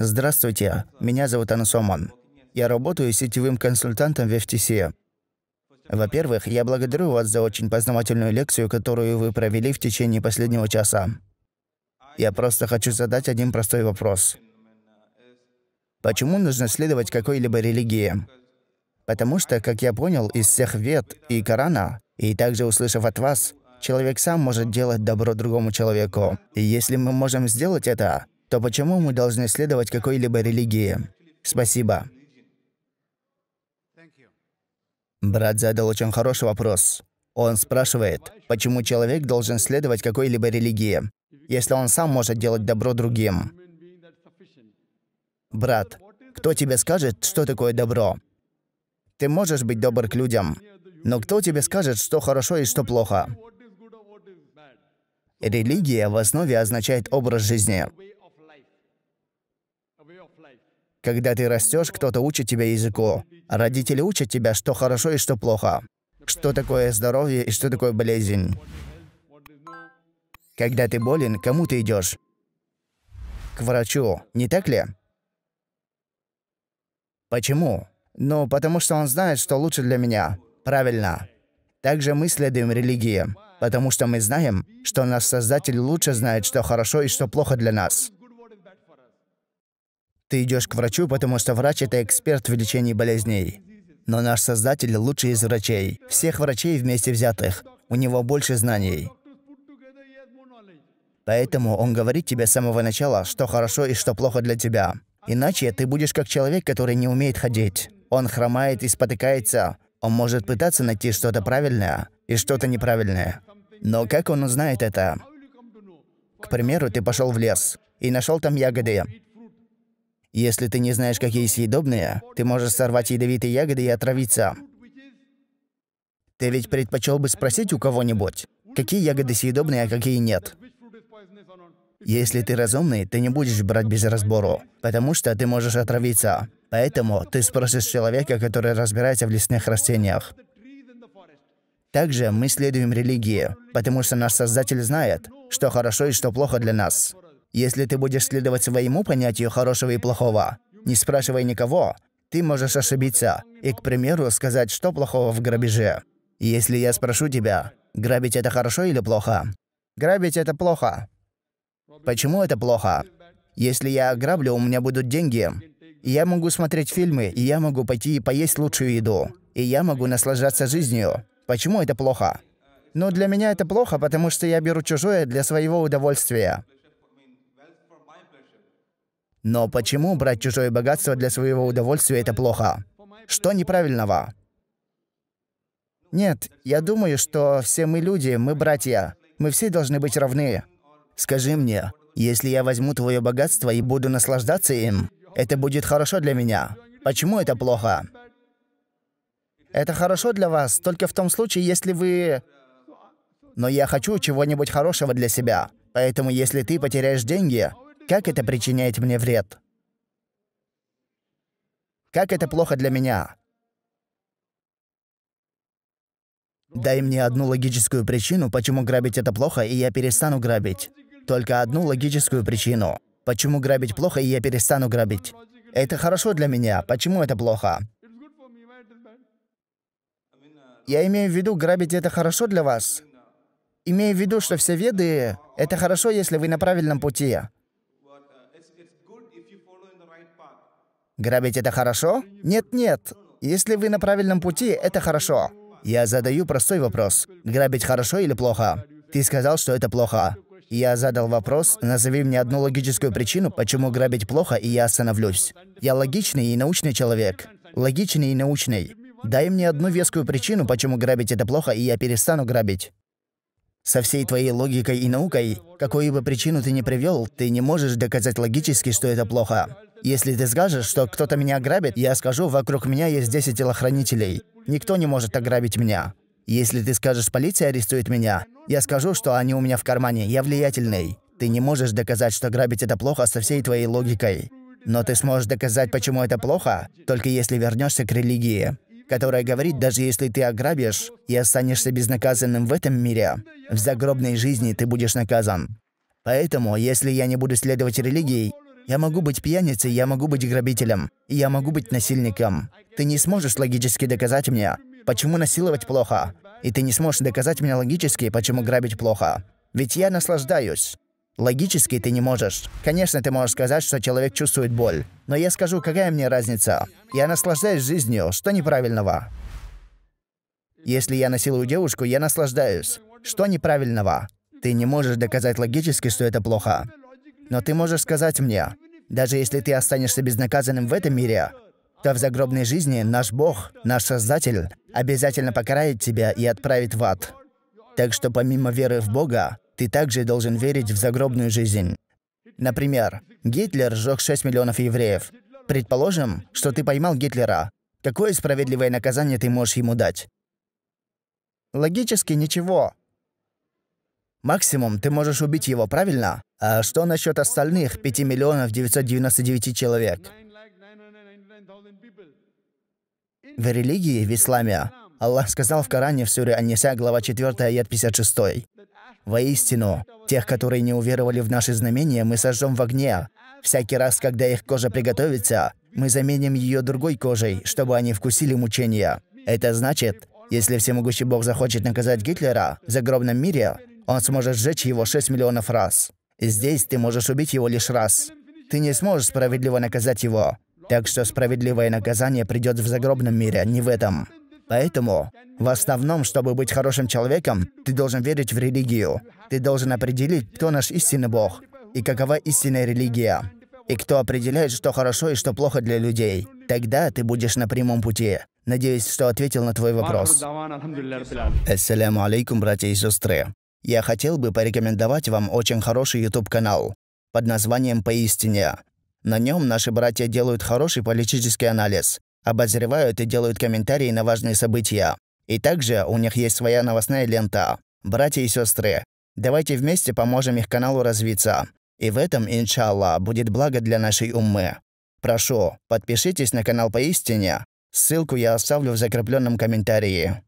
Здравствуйте, меня зовут Анусоман. Я работаю сетевым консультантом в FTC. Во-первых, я благодарю вас за очень познавательную лекцию, которую вы провели в течение последнего часа. Я просто хочу задать один простой вопрос. Почему нужно следовать какой-либо религии? Потому что, как я понял из всех вет и Корана, и также услышав от вас, человек сам может делать добро другому человеку. И если мы можем сделать это, то почему мы должны следовать какой-либо религии? Спасибо. Брат задал очень хороший вопрос. Он спрашивает, почему человек должен следовать какой-либо религии, если он сам может делать добро другим? Брат, кто тебе скажет, что такое добро? Ты можешь быть добр к людям, но кто тебе скажет, что хорошо и что плохо? Религия в основе означает образ жизни. Когда ты растешь, кто-то учит тебя языку. Родители учат тебя, что хорошо и что плохо. Что такое здоровье и что такое болезнь. Когда ты болен, кому ты идешь? К врачу, не так ли? Почему? Ну, потому что он знает, что лучше для меня. Правильно. Также мы следуем религии, потому что мы знаем, что наш Создатель лучше знает, что хорошо и что плохо для нас. Ты идешь к врачу, потому что врач – это эксперт в лечении болезней. Но наш Создатель – лучший из врачей. Всех врачей вместе взятых. У него больше знаний. Поэтому он говорит тебе с самого начала, что хорошо и что плохо для тебя. Иначе ты будешь как человек, который не умеет ходить. Он хромает и спотыкается. Он может пытаться найти что-то правильное и что-то неправильное. Но как он узнает это? К примеру, ты пошел в лес и нашел там ягоды. Если ты не знаешь, какие съедобные, ты можешь сорвать ядовитые ягоды и отравиться. Ты ведь предпочел бы спросить у кого-нибудь, какие ягоды съедобные, а какие нет. Если ты разумный, ты не будешь брать без разбору, потому что ты можешь отравиться. Поэтому ты спросишь человека, который разбирается в лесных растениях. Также мы следуем религии, потому что наш Создатель знает, что хорошо и что плохо для нас. Если ты будешь следовать своему понятию хорошего и плохого, не спрашивая никого, ты можешь ошибиться и, к примеру, сказать, что плохого в грабеже. Если я спрошу тебя, грабить это хорошо или плохо? Грабить это плохо. Почему это плохо? Если я ограблю, у меня будут деньги. я могу смотреть фильмы, и я могу пойти и поесть лучшую еду. И я могу наслаждаться жизнью. Почему это плохо? Но для меня это плохо, потому что я беру чужое для своего удовольствия. Но почему брать чужое богатство для своего удовольствия – это плохо? Что неправильного? Нет, я думаю, что все мы люди, мы братья. Мы все должны быть равны. Скажи мне, если я возьму твое богатство и буду наслаждаться им, это будет хорошо для меня. Почему это плохо? Это хорошо для вас только в том случае, если вы... Но я хочу чего-нибудь хорошего для себя. Поэтому если ты потеряешь деньги, как это причиняет мне вред? Как это плохо для меня? Дай мне одну логическую причину, почему грабить это плохо, и я перестану грабить. Только одну логическую причину. Почему грабить плохо, и я перестану грабить? Это хорошо для меня. Почему это плохо? Я имею в виду, грабить это хорошо для вас. Имею в виду, что все веды, это хорошо, если вы на правильном пути. Грабить это хорошо? Нет-нет. Если вы на правильном пути, это хорошо. Я задаю простой вопрос. Грабить хорошо или плохо? Ты сказал, что это плохо. Я задал вопрос, назови мне одну логическую причину, почему грабить плохо, и я остановлюсь. Я логичный и научный человек. Логичный и научный. Дай мне одну вескую причину, почему грабить это плохо, и я перестану грабить. Со всей твоей логикой и наукой, какую бы причину ты ни привел, ты не можешь доказать логически, что это плохо. Если ты скажешь, что кто-то меня ограбит, я скажу, вокруг меня есть 10 телохранителей. Никто не может ограбить меня. Если ты скажешь, полиция арестует меня, я скажу, что они у меня в кармане, я влиятельный. Ты не можешь доказать, что грабить это плохо со всей твоей логикой. Но ты сможешь доказать, почему это плохо, только если вернешься к религии которая говорит, даже если ты ограбишь и останешься безнаказанным в этом мире, в загробной жизни ты будешь наказан. Поэтому, если я не буду следовать религии, я могу быть пьяницей, я могу быть грабителем, и я могу быть насильником. Ты не сможешь логически доказать мне, почему насиловать плохо, и ты не сможешь доказать мне логически, почему грабить плохо. Ведь я наслаждаюсь. Логически ты не можешь. Конечно, ты можешь сказать, что человек чувствует боль. Но я скажу, какая мне разница? Я наслаждаюсь жизнью, что неправильного? Если я насилую девушку, я наслаждаюсь. Что неправильного? Ты не можешь доказать логически, что это плохо. Но ты можешь сказать мне, даже если ты останешься безнаказанным в этом мире, то в загробной жизни наш Бог, наш Создатель, обязательно покарает тебя и отправит в ад. Так что помимо веры в Бога, ты также должен верить в загробную жизнь. Например, Гитлер сжег 6 миллионов евреев. Предположим, что ты поймал Гитлера. Какое справедливое наказание ты можешь ему дать? Логически ничего. Максимум, ты можешь убить его, правильно? А что насчет остальных 5 миллионов 999 человек? В религии, в исламе, Аллах сказал в Коране в Суре Аниса, глава 4, аят 56. Воистину, тех, которые не уверовали в наши знамения, мы сожжем в огне. Всякий раз, когда их кожа приготовится, мы заменим ее другой кожей, чтобы они вкусили мучения. Это значит, если всемогущий Бог захочет наказать Гитлера в загробном мире, он сможет сжечь его 6 миллионов раз. Здесь ты можешь убить его лишь раз. Ты не сможешь справедливо наказать его. Так что справедливое наказание придет в загробном мире, а не в этом. Поэтому, в основном, чтобы быть хорошим человеком, ты должен верить в религию. Ты должен определить, кто наш истинный Бог и какова истинная религия. И кто определяет, что хорошо и что плохо для людей. Тогда ты будешь на прямом пути. Надеюсь, что ответил на твой вопрос. Ассаляму алейкум, братья и сестры. Я хотел бы порекомендовать вам очень хороший YouTube-канал под названием «Поистине». На нем наши братья делают хороший политический анализ, обозревают и делают комментарии на важные события. И также у них есть своя новостная лента. Братья и сестры, давайте вместе поможем их каналу развиться. И в этом, иншалла, будет благо для нашей уммы. Прошу, подпишитесь на канал поистине. Ссылку я оставлю в закрепленном комментарии.